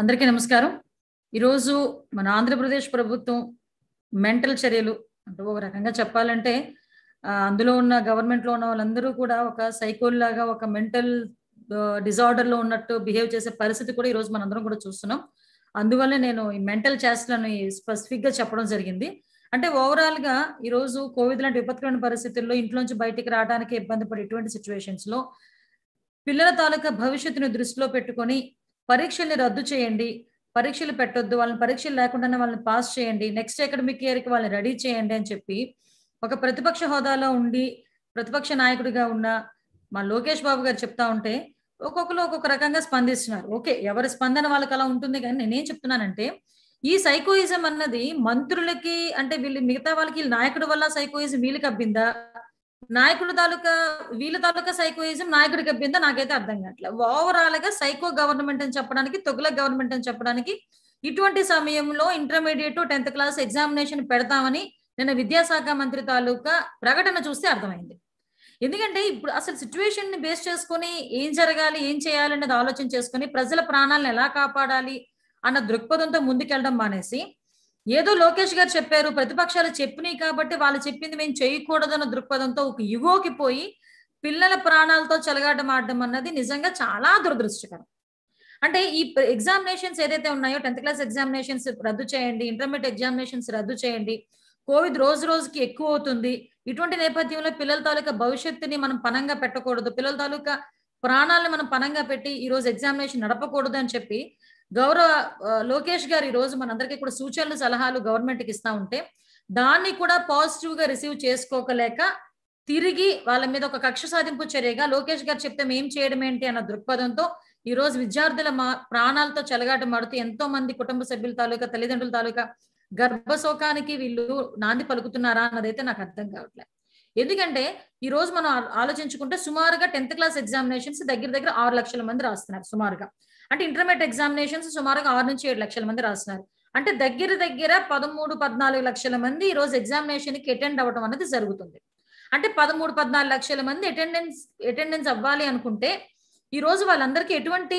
అందరికీ నమస్కారం ఈరోజు మన ఆంధ్రప్రదేశ్ ప్రభుత్వం మెంటల్ చర్యలు అంటే ఒక రకంగా చెప్పాలంటే అందులో ఉన్న గవర్నమెంట్లో ఉన్న వాళ్ళందరూ కూడా ఒక సైకోల్ లాగా ఒక మెంటల్ డిజార్డర్లో ఉన్నట్టు బిహేవ్ చేసే పరిస్థితి కూడా ఈరోజు మనందరం కూడా చూస్తున్నాం అందువల్ల నేను ఈ మెంటల్ స్పెసిఫిక్ స్పెసిఫిక్గా చెప్పడం జరిగింది అంటే ఓవరాల్గా ఈరోజు కోవిడ్ లాంటి విపత్కరమైన పరిస్థితుల్లో ఇంట్లోంచి బయటికి రావడానికి ఇబ్బంది పడే ఇటువంటి సిచ్యువేషన్స్లో పిల్లల తాలూకా భవిష్యత్తును దృష్టిలో పెట్టుకొని పరీక్షల్ని రద్దు చేయండి పరీక్షలు పెట్టొద్దు వాళ్ళని పరీక్షలు లేకుండానే వాళ్ళని పాస్ చేయండి నెక్స్ట్ అకాడమిక్ ఇయర్కి వాళ్ళని రెడీ చేయండి అని చెప్పి ఒక ప్రతిపక్ష హోదాలో ఉండి ప్రతిపక్ష నాయకుడిగా ఉన్న మా లోకేష్ బాబు గారు చెప్తా ఉంటే ఒక్కొక్కరు ఒక్కొక్క రకంగా స్పందిస్తున్నారు ఓకే ఎవరి స్పందన వాళ్ళకి అలా ఉంటుంది కానీ నేనేం చెప్తున్నానంటే ఈ సైకోయిజం అన్నది మంత్రులకి అంటే వీళ్ళు మిగతా వాళ్ళకి నాయకుడి వల్ల సైకోయిజం వీళ్ళకి అబ్బిందా నాయకుడు తాలూకా వీళ్ళ తాలూకా సైకోయిజం నాయకుడికి అబ్బిందో నాకైతే అర్థం కావట్లేదు ఓవరాల్ గా సైకో గవర్నమెంట్ అని చెప్పడానికి తొగుల గవర్నమెంట్ అని చెప్పడానికి ఇటువంటి సమయంలో ఇంటర్మీడియట్ టెన్త్ క్లాస్ ఎగ్జామినేషన్ పెడతామని నిన్న విద్యాశాఖ మంత్రి తాలూకా ప్రకటన చూస్తే అర్థమైంది ఎందుకంటే ఇప్పుడు అసలు సిచ్యువేషన్ ని బేస్ చేసుకుని ఏం జరగాలి ఏం చేయాలి అనేది ఆలోచన చేసుకుని ప్రజల ప్రాణాలను ఎలా కాపాడాలి అన్న దృక్పథంతో ముందుకెళ్ళడం మానేసి ఏదో లోకేష్ గారు చెప్పారు ప్రతిపక్షాలు చెప్పినాయి కాబట్టి వాళ్ళు చెప్పింది మేము చేయకూడదన్న దృక్పథంతో ఒక యువోకి పోయి పిల్లల ప్రాణాలతో చెలగాటం ఆడడం అన్నది నిజంగా చాలా దురదృష్టకరం అంటే ఈ ఎగ్జామినేషన్స్ ఏదైతే ఉన్నాయో టెన్త్ క్లాస్ ఎగ్జామినేషన్స్ రద్దు చేయండి ఇంటర్మీడియట్ ఎగ్జామినేషన్స్ రద్దు చేయండి కోవిడ్ రోజు రోజుకి ఎక్కువ అవుతుంది ఇటువంటి నేపథ్యంలో పిల్లల తాలూకా భవిష్యత్తుని మనం పనంగా పెట్టకూడదు పిల్లల తాలూకా ప్రాణాలను మనం పనంగా పెట్టి ఈ రోజు ఎగ్జామినేషన్ నడపకూడదు అని చెప్పి గౌరవ లోకేష్ గారు ఈ రోజు మనందరికీ కూడా సూచనలు సలహాలు గవర్నమెంట్ కి ఇస్తా ఉంటే దాన్ని కూడా పాజిటివ్ గా రిసీవ్ చేసుకోకలేక తిరిగి వాళ్ళ మీద ఒక కక్ష సాధింపు చర్యగా లోకేష్ గారు చెప్తే మేం చేయడం ఏంటి అన్న దృక్పథంతో ఈ రోజు విద్యార్థుల మా ప్రాణాలతో మాడుతూ ఎంతో మంది కుటుంబ సభ్యుల తాలూకా తల్లిదండ్రుల తాలూకా గర్భశోకానికి వీళ్ళు నాంది పలుకుతున్నారా అన్నదైతే నాకు అర్థం కావట్లేదు ఎందుకంటే ఈ రోజు మనం ఆలోచించుకుంటే సుమారుగా టెన్త్ క్లాస్ ఎగ్జామినేషన్స్ దగ్గర దగ్గర ఆరు లక్షల మంది రాస్తున్నారు సుమారుగా అంటే ఇంటర్మీడియట్ ఎగ్జామినేషన్స్ సుమారుగా ఆరు నుంచి ఏడు లక్షల మంది రాస్తున్నారు అంటే దగ్గర దగ్గర పదమూడు పద్నాలుగు లక్షల మంది ఈ రోజు ఎగ్జామినేషన్కి అటెండ్ అవ్వడం అనేది జరుగుతుంది అంటే పదమూడు పద్నాలుగు లక్షల మంది అటెండెన్స్ అటెండెన్స్ అవ్వాలి అనుకుంటే ఈ రోజు వాళ్ళందరికీ ఎటువంటి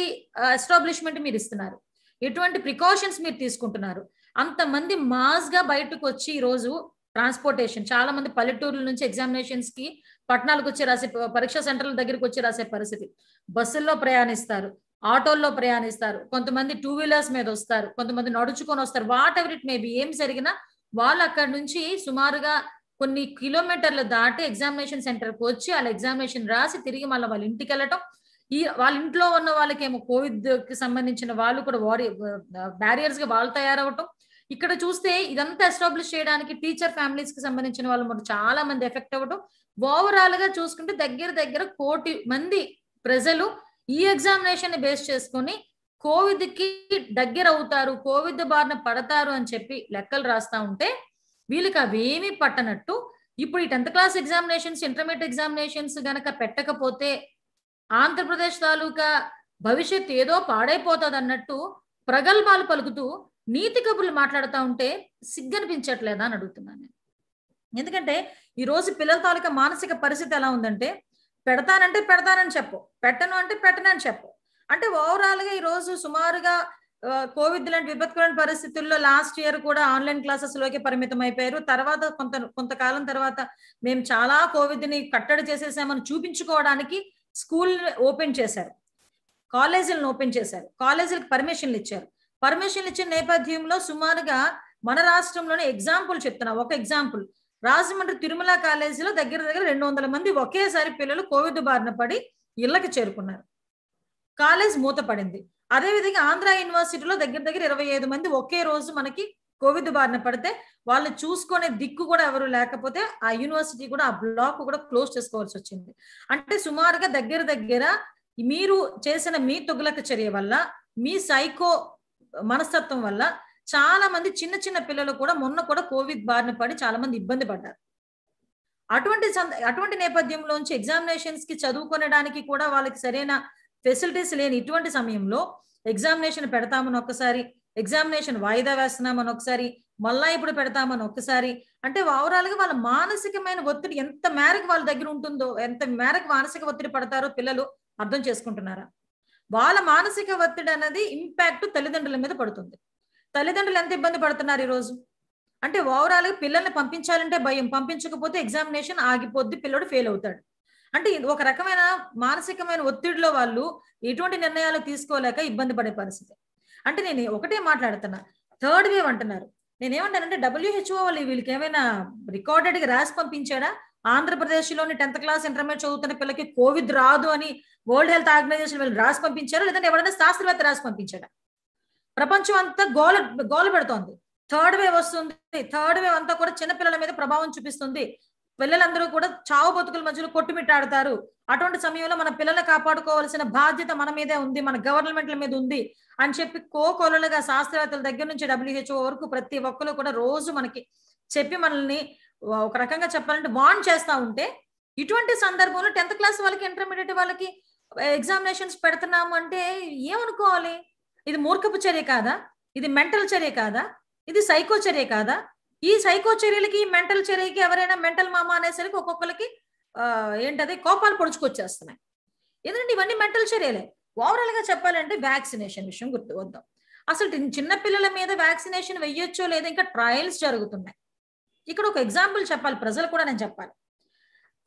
ఎస్టాబ్లిష్మెంట్ మీరు ఇస్తున్నారు ఎటువంటి ప్రికాషన్స్ మీరు తీసుకుంటున్నారు అంతమంది మాస్గా బయటకు వచ్చి ఈరోజు ట్రాన్స్పోర్టేషన్ చాలా మంది పల్లెటూర్ల నుంచి ఎగ్జామినేషన్స్ కి పట్టణాలకు వచ్చి రాసే పరీక్షా సెంటర్ల దగ్గరికి వచ్చి రాసే పరిస్థితి బస్సుల్లో ప్రయాణిస్తారు ఆటోల్లో ప్రయాణిస్తారు కొంతమంది టూ వీలర్స్ మీద వస్తారు కొంతమంది నడుచుకొని వస్తారు వాట్ ఎవర్ ఇట్ మేబీ ఏం జరిగినా వాళ్ళు అక్కడ నుంచి సుమారుగా కొన్ని కిలోమీటర్లు దాటి ఎగ్జామినేషన్ సెంటర్కి వచ్చి వాళ్ళ ఎగ్జామినేషన్ రాసి తిరిగి మళ్ళీ వాళ్ళ ఇంటికి వెళ్ళటం ఈ వాళ్ళ ఇంట్లో ఉన్న వాళ్ళకేమో కోవిడ్ కి సంబంధించిన వాళ్ళు కూడా వారి బ్యారియర్స్ గా వాళ్ళు తయారవటం ఇక్కడ చూస్తే ఇదంతా ఎస్టాబ్లిష్ చేయడానికి టీచర్ ఫ్యామిలీస్ కి సంబంధించిన వాళ్ళు మనకు చాలా మంది ఎఫెక్ట్ అవ్వటం ఓవరాల్ గా చూసుకుంటే దగ్గర దగ్గర కోటి మంది ప్రజలు ఈ ఎగ్జామినేషన్ బేస్ చేసుకుని కి దగ్గర అవుతారు కోవిడ్ బారిన పడతారు అని చెప్పి లెక్కలు రాస్తా ఉంటే వీళ్ళకి అవేమీ పట్టనట్టు ఇప్పుడు ఈ tenth class examinations intermediate examinations గనక పెట్టకపోతే ఆంధ్రప్రదేశ్ తాలూకా భవిష్యత్ ఏదో పాడైపోతుంది అన్నట్టు ప్రగల్భాలు పలుకుతూ నీతి కబుర్లు మాట్లాడుతూ ఉంటే సిగ్గనిపించట్లేదా అని అడుగుతున్నాను ఎందుకంటే ఈ రోజు పిల్లల తాలూకా మానసిక పరిస్థితి ఎలా ఉందంటే పెడతానంటే పెడతానని చెప్పు పెట్టను అంటే పెట్టనని చెప్పు అంటే ఓవరాల్ గా ఈ రోజు సుమారుగా కోవిడ్ లాంటి విపత్కరమైన పరిస్థితుల్లో లాస్ట్ ఇయర్ కూడా ఆన్లైన్ క్లాసెస్ లోకి పరిమితం అయిపోయారు తర్వాత కొంత కొంతకాలం తర్వాత మేము చాలా కోవిడ్ ని కట్టడి చేసేసామని చూపించుకోవడానికి స్కూల్ ఓపెన్ చేశారు కాలేజీలను ఓపెన్ చేశారు కాలేజీలకు పర్మిషన్లు ఇచ్చారు పర్మిషన్లు ఇచ్చిన నేపథ్యంలో సుమారుగా మన రాష్ట్రంలోనే ఎగ్జాంపుల్ చెప్తున్నా ఒక ఎగ్జాంపుల్ రాజమండ్రి తిరుమల కాలేజీలో దగ్గర దగ్గర రెండు వందల మంది ఒకేసారి పిల్లలు కోవిడ్ బారిన పడి ఇళ్లకు చేరుకున్నారు కాలేజ్ మూతపడింది అదేవిధంగా ఆంధ్ర యూనివర్సిటీలో దగ్గర దగ్గర ఇరవై ఐదు మంది ఒకే రోజు మనకి కోవిడ్ బారిన పడితే వాళ్ళు చూసుకునే దిక్కు కూడా ఎవరు లేకపోతే ఆ యూనివర్సిటీ కూడా ఆ బ్లాక్ కూడా క్లోజ్ చేసుకోవాల్సి వచ్చింది అంటే సుమారుగా దగ్గర దగ్గర మీరు చేసిన మీ తొగులక చర్య వల్ల మీ సైకో మనస్తత్వం వల్ల చాలా మంది చిన్న చిన్న పిల్లలు కూడా మొన్న కూడా కోవిడ్ బారిన పడి చాలా మంది ఇబ్బంది పడ్డారు అటువంటి అటువంటి నేపథ్యంలోంచి ఎగ్జామినేషన్స్ కి చదువుకునడానికి కూడా వాళ్ళకి సరైన ఫెసిలిటీస్ లేని ఇటువంటి సమయంలో ఎగ్జామినేషన్ పెడతామని ఒక్కసారి ఎగ్జామినేషన్ వాయిదా వేస్తున్నామని ఒకసారి మళ్ళా ఇప్పుడు పెడతామని ఒక్కసారి అంటే ఓవరాల్ గా వాళ్ళ మానసికమైన ఒత్తిడి ఎంత మేరకు వాళ్ళ దగ్గర ఉంటుందో ఎంత మేరకు మానసిక ఒత్తిడి పడతారో పిల్లలు అర్థం చేసుకుంటున్నారా వాళ్ళ మానసిక ఒత్తిడి అనేది ఇంపాక్ట్ తల్లిదండ్రుల మీద పడుతుంది తల్లిదండ్రులు ఎంత ఇబ్బంది పడుతున్నారు ఈరోజు అంటే ఓవరాల్ పిల్లల్ని పంపించాలంటే భయం పంపించకపోతే ఎగ్జామినేషన్ ఆగిపోద్ది పిల్లడు ఫెయిల్ అవుతాడు అంటే ఒక రకమైన మానసికమైన ఒత్తిడిలో వాళ్ళు ఎటువంటి నిర్ణయాలు తీసుకోలేక ఇబ్బంది పడే పరిస్థితి అంటే నేను ఒకటే మాట్లాడుతున్నా థర్డ్ వేవ్ అంటున్నారు నేనేమంటానంటే డబ్ల్యూహెచ్ఓ వాళ్ళు వీళ్ళకి ఏమైనా రికార్డెడ్ గా రాసి పంపించాడా ఆంధ్రప్రదేశ్లోని టెన్త్ క్లాస్ ఇంటర్మీడియట్ చదువుతున్న పిల్లకి కోవిడ్ రాదు అని వరల్డ్ హెల్త్ ఆర్గనైజేషన్ వీళ్ళు రాసి పంపించారా లేదంటే ఎవరైనా శాస్త్రవేత్త రాసి పంపించాడా ప్రపంచం అంతా గోల గోల పెడుతోంది థర్డ్ వేవ్ వస్తుంది థర్డ్ వేవ్ అంతా కూడా చిన్నపిల్లల మీద ప్రభావం చూపిస్తుంది పిల్లలందరూ కూడా చావు బతుకుల మధ్యలో కొట్టుమిట్టాడతారు అటువంటి సమయంలో మన పిల్లల్ని కాపాడుకోవాల్సిన బాధ్యత మన మీదే ఉంది మన గవర్నమెంట్ల మీద ఉంది అని చెప్పి కోకొలలుగా శాస్త్రవేత్తల దగ్గర నుంచి డబ్ల్యూహెచ్ఓ వరకు ప్రతి ఒక్కరు కూడా రోజు మనకి చెప్పి మనల్ని ఒక రకంగా చెప్పాలంటే వాన్ చేస్తా ఉంటే ఇటువంటి సందర్భంలో టెన్త్ క్లాస్ వాళ్ళకి ఇంటర్మీడియట్ వాళ్ళకి ఎగ్జామినేషన్స్ పెడుతున్నాము అంటే ఏమనుకోవాలి ఇది మూర్ఖపు చర్య కాదా ఇది మెంటల్ చర్య కాదా ఇది సైకో చర్య కాదా ఈ సైకో చర్యలకి మెంటల్ చర్యకి ఎవరైనా మెంటల్ మామ అనేసరికి ఒక్కొక్కరికి ఏంటది కోపాలు పొడుచుకొచ్చేస్తున్నాయి ఎందుకంటే ఇవన్నీ మెంటల్ చర్యలే ఓవరాల్ గా చెప్పాలంటే వ్యాక్సినేషన్ విషయం గుర్తు వద్దాం అసలు చిన్న పిల్లల మీద వ్యాక్సినేషన్ వెయ్యొచ్చో లేదో ఇంకా ట్రయల్స్ జరుగుతున్నాయి ఇక్కడ ఒక ఎగ్జాంపుల్ చెప్పాలి ప్రజలు కూడా నేను చెప్పాలి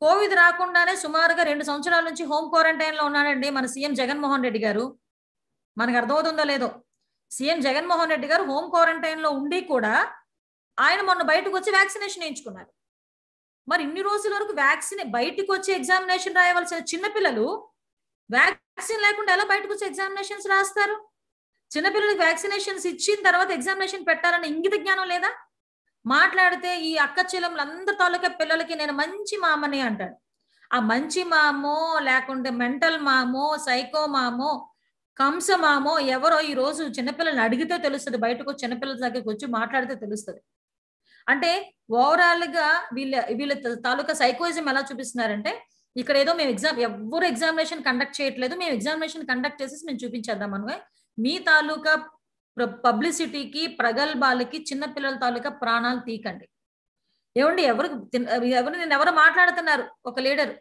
కోవిడ్ రాకుండానే సుమారుగా రెండు సంవత్సరాల నుంచి హోమ్ క్వారంటైన్ లో ఉన్నాడండి మన సీఎం జగన్మోహన్ రెడ్డి గారు మనకు అర్థమవుతుందో లేదో సీఎం జగన్మోహన్ రెడ్డి గారు హోమ్ క్వారంటైన్ లో ఉండి కూడా ఆయన మొన్న బయటకు వచ్చి వ్యాక్సినేషన్ వేయించుకున్నారు మరి ఇన్ని రోజుల వరకు వ్యాక్సిన్ బయటకు వచ్చి ఎగ్జామినేషన్ రాయవలసిన చిన్నపిల్లలు వ్యాక్సిన్ లేకుండా ఎలా బయటకు వచ్చి ఎగ్జామినేషన్స్ రాస్తారు చిన్నపిల్లలకు వ్యాక్సినేషన్స్ ఇచ్చిన తర్వాత ఎగ్జామినేషన్ పెట్టాలని ఇంగిత జ్ఞానం లేదా మాట్లాడితే ఈ అక్క అందరి తాలూకా పిల్లలకి నేను మంచి మామని అంటాడు ఆ మంచి మామో లేకుంటే మెంటల్ మామో సైకో మామో కంసమామో ఎవరో ఈ రోజు చిన్నపిల్లల్ని అడిగితే తెలుస్తుంది బయటకు చిన్నపిల్లల దగ్గరికి వచ్చి మాట్లాడితే తెలుస్తుంది అంటే ఓవరాల్ గా వీళ్ళ వీళ్ళ తాలూకా సైకోజం ఎలా చూపిస్తున్నారంటే ఇక్కడ ఏదో మేము ఎగ్జామ్ ఎవరు ఎగ్జామినేషన్ కండక్ట్ చేయట్లేదు మేము ఎగ్జామినేషన్ కండక్ట్ చేసేసి మేము చూపించేద్దాం అనువే మీ తాలూకా పబ్లిసిటీకి ప్రగల్భాలకి చిన్నపిల్లల తాలూకా ప్రాణాలు తీకండి ఏమండి ఎవరు ఎవరు నేను ఎవరు మాట్లాడుతున్నారు ఒక లీడర్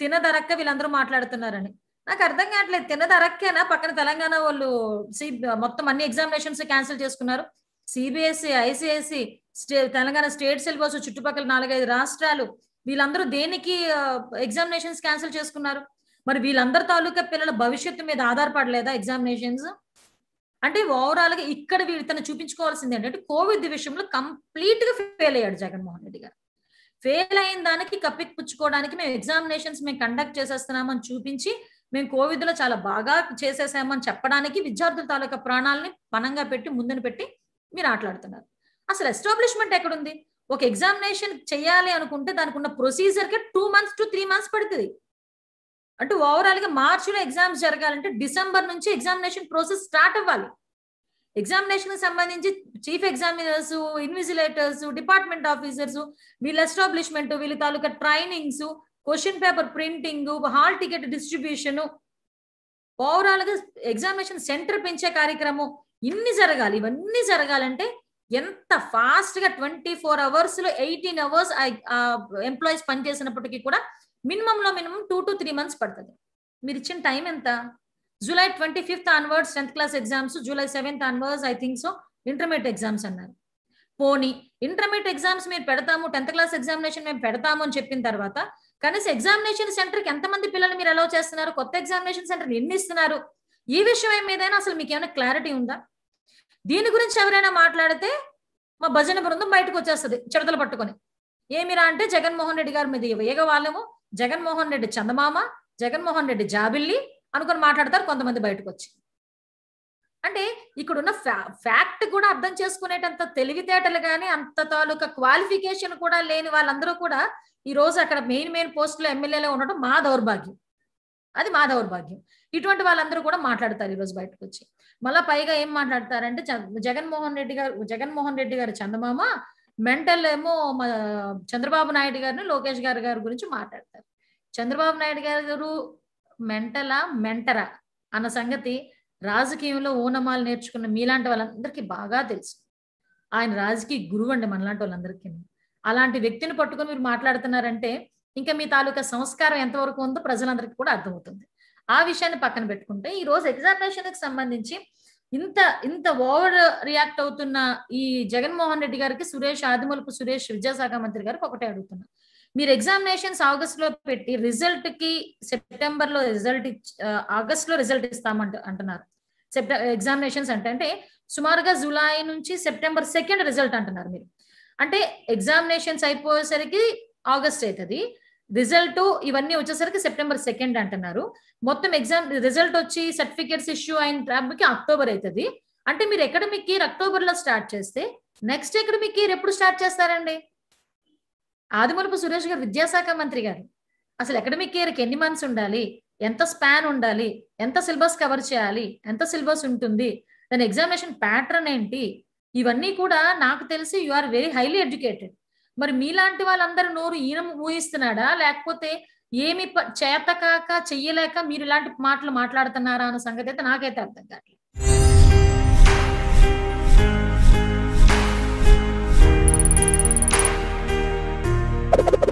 తినదరక్క వీళ్ళందరూ మాట్లాడుతున్నారని నాకు అర్థం కావట్లేదు తినదరక్కేనా పక్కన తెలంగాణ వాళ్ళు సి మొత్తం అన్ని ఎగ్జామినేషన్స్ క్యాన్సిల్ చేసుకున్నారు సిబిఎస్ఈ ఐసిఐసి e, e, స్టే తెలంగాణ స్టేట్ సిలబస్ చుట్టుపక్కల నాలుగైదు రాష్ట్రాలు వీళ్ళందరూ దేనికి ఎగ్జామినేషన్స్ క్యాన్సిల్ చేసుకున్నారు మరి వీళ్ళందరి తాలూకా పిల్లల భవిష్యత్తు మీద ఆధారపడలేదా ఎగ్జామినేషన్స్ అంటే ఓవరాల్ గా ఇక్కడ వీళ్ళు తను చూపించుకోవాల్సింది ఏంటంటే కోవిడ్ విషయంలో కంప్లీట్ గా ఫెయిల్ అయ్యాడు జగన్మోహన్ రెడ్డి గారు ఫెయిల్ అయిన దానికి కప్పిపుచ్చుకోవడానికి మేము ఎగ్జామినేషన్స్ మేము కండక్ట్ చేసేస్తున్నామని చూపించి మేము కోవిడ్లో చాలా బాగా చేసేసామని చెప్పడానికి విద్యార్థుల తాలూకా ప్రాణాలని పనంగా పెట్టి ముందుని పెట్టి మీరు ఆటలాడుతున్నారు అసలు ఎస్టాబ్లిష్మెంట్ ఎక్కడుంది ఒక ఎగ్జామినేషన్ చేయాలి అనుకుంటే దానికి ఉన్న ప్రొసీజర్ కి two months to three months పడుతుంది అంటే ఓవరాల్ గా మార్చిలో ఎగ్జామ్స్ జరగాలంటే డిసెంబర్ నుంచి ఎగ్జామినేషన్ ప్రోసెస్ స్టార్ట్ అవ్వాలి ఎగ్జామినేషన్ సంబంధించి chief examiners invigilators department officers వీళ్ళ ఎస్టాబ్లిష్మెంట్ వీళ్ళ తాలూకా trainings question paper printing hall ticket distribution overall గా ఎగ్జామినేషన్ సెంటర్ పెంచే కార్యక్రమం ఇన్ని జరగాలి ఇవన్నీ జరగాలంటే ఎంత ఫాస్ట్ గా ట్వంటీ ఫోర్ అవర్స్ లో ఎయిటీన్ అవర్స్ ఎంప్లాయీస్ పనిచేసినప్పటికీ కూడా మినిమం లో minimum two to three months పడుతుంది మీరు ఇచ్చిన టైం ఎంత July twenty fifth onwards tenth class exams July seventh onwards I think so intermediate exams అన్నారు పోనీ ఇంటర్మీడియట్ ఎగ్జామ్స్ మీరు పెడతాము టెన్త్ క్లాస్ ఎగ్జామినేషన్ మేము పెడతాము అని చెప్పిన తర్వాత కనీసం ఎగ్జామినేషన్ సెంటర్కి ఎంతమంది పిల్లలు మీరు అలౌ చేస్తున్నారు కొత్త ఎగ్జామినేషన్ సెంటర్ ఎన్ని ఇస్తున్నారు ఈ విషయం మీదైనా అసలు మీకు ఏమైనా క్లారిటీ ఉందా దీని గురించి ఎవరైనా మాట్లాడితే మా భజన బృందం బయటకు వచ్చేస్తుంది చిడతలు పట్టుకొని ఏమిరా అంటే జగన్మోహన్ రెడ్డి గారి మీద వేగ వాళ్ళము జగన్మోహన్ రెడ్డి చందమామ జగన్మోహన్ రెడ్డి జాబిల్లి అనుకొని మాట్లాడతారు కొంతమంది బయటకు వచ్చి అంటే ఇక్కడ ఉన్న ఫ్యాక్ట్ కూడా అర్థం చేసుకునేటంత తెలివితేటలు కానీ అంత తాలూకా క్వాలిఫికేషన్ కూడా లేని వాళ్ళందరూ కూడా ఈ రోజు అక్కడ మెయిన్ మెయిన్ పోస్టులో ఎమ్మెల్యేలో ఉండటం మా దౌర్భాగ్యం అది మా దౌర్భాగ్యం ఇటువంటి వాళ్ళందరూ కూడా మాట్లాడతారు ఈరోజు బయటకు వచ్చి మళ్ళీ పైగా ఏం మాట్లాడతారంటే జగన్మోహన్ రెడ్డి గారు జగన్మోహన్ రెడ్డి గారు చందమామ మెంటల్ ఏమో చంద్రబాబు నాయుడు గారిని లోకేష్ గారు గారి గురించి మాట్లాడతారు చంద్రబాబు నాయుడు గారు మెంటలా మెంటరా అన్న సంగతి రాజకీయంలో ఊనమాలు నేర్చుకున్న మీలాంటి వాళ్ళందరికీ బాగా తెలుసు ఆయన రాజకీయ గురువు అండి మనలాంటి వాళ్ళందరికీ అలాంటి వ్యక్తిని పట్టుకొని మీరు మాట్లాడుతున్నారంటే ఇంకా మీ తాలూకా సంస్కారం ఎంతవరకు ఉందో ప్రజలందరికీ కూడా అర్థమవుతుంది ఆ విషయాన్ని పక్కన పెట్టుకుంటే ఈ రోజు ఎగ్జామినేషన్కి సంబంధించి ఇంత ఇంత ఓవర్ రియాక్ట్ అవుతున్న ఈ జగన్మోహన్ రెడ్డి గారికి సురేష్ ఆదిమూలపు సురేష్ విద్యాశాఖ మంత్రి గారికి ఒకటే అడుగుతున్నా మీరు ఎగ్జామినేషన్స్ ఆగస్ట్ లో పెట్టి రిజల్ట్ కి సెప్టెంబర్ లో రిజల్ట్ ఆగస్ట్ లో రిజల్ట్ ఇస్తామంట అంటున్నారు సెప్ట ఎగ్జామినేషన్స్ అంటే అంటే సుమారుగా జూలై నుంచి సెప్టెంబర్ సెకండ్ రిజల్ట్ అంటున్నారు మీరు అంటే ఎగ్జామినేషన్స్ అయిపోయేసరికి ఆగస్ట్ అవుతుంది రిజల్ట్ ఇవన్నీ వచ్చేసరికి సెప్టెంబర్ సెకండ్ అంటున్నారు మొత్తం ఎగ్జామ్ రిజల్ట్ వచ్చి సర్టిఫికేట్స్ ఇష్యూ అయిన ట్యాబ్కి అక్టోబర్ అవుతుంది అంటే మీరు అకాడమిక్ ఇయర్ అక్టోబర్ లో స్టార్ట్ చేస్తే నెక్స్ట్ అకాడమిక్ ఇయర్ ఎప్పుడు స్టార్ట్ చేస్తారండి ఆదిమూలపు సురేష్ గారు విద్యాశాఖ మంత్రి గారు అసలు అకాడమిక్ ఇయర్కి ఎన్ని మంత్స్ ఉండాలి ఎంత స్పాన్ ఉండాలి ఎంత సిలబస్ కవర్ చేయాలి ఎంత సిలబస్ ఉంటుంది దాని ఎగ్జామినేషన్ ప్యాటర్న్ ఏంటి ఇవన్నీ కూడా నాకు తెలిసి you are very highly educated మరి మీలాంటి వాళ్ళందరూ నోరు ఈయన ఊహిస్తున్నాడా లేకపోతే ఏమి చేతకాక చెయ్యలేక మీరు ఇలాంటి మాటలు మాట్లాడుతున్నారా అన్న సంగతి అయితే నాకైతే అర్థం కావట్లేదు you